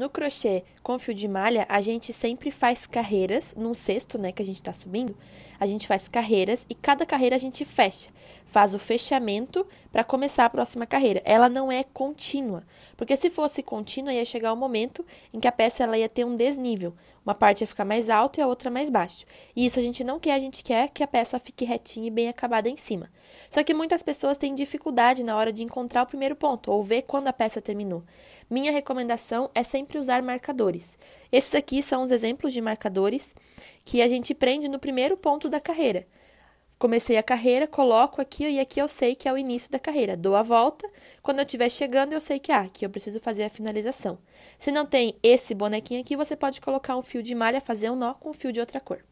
No crochê com fio de malha, a gente sempre faz carreiras num cesto, né, que a gente tá subindo. A gente faz carreiras e cada carreira a gente fecha, faz o fechamento para começar a próxima carreira. Ela não é contínua, porque se fosse contínua ia chegar o um momento em que a peça ela ia ter um desnível. Uma parte ia ficar mais alta e a outra mais baixa. E isso a gente não quer, a gente quer que a peça fique retinha e bem acabada em cima. Só que muitas pessoas têm dificuldade na hora de encontrar o primeiro ponto ou ver quando a peça terminou. Minha recomendação é sempre usar marcadores. Esses aqui são os exemplos de marcadores que a gente prende no primeiro ponto da carreira comecei a carreira, coloco aqui e aqui eu sei que é o início da carreira. Dou a volta, quando eu estiver chegando eu sei que ah, aqui eu preciso fazer a finalização. Se não tem esse bonequinho aqui, você pode colocar um fio de malha, fazer um nó com um fio de outra cor.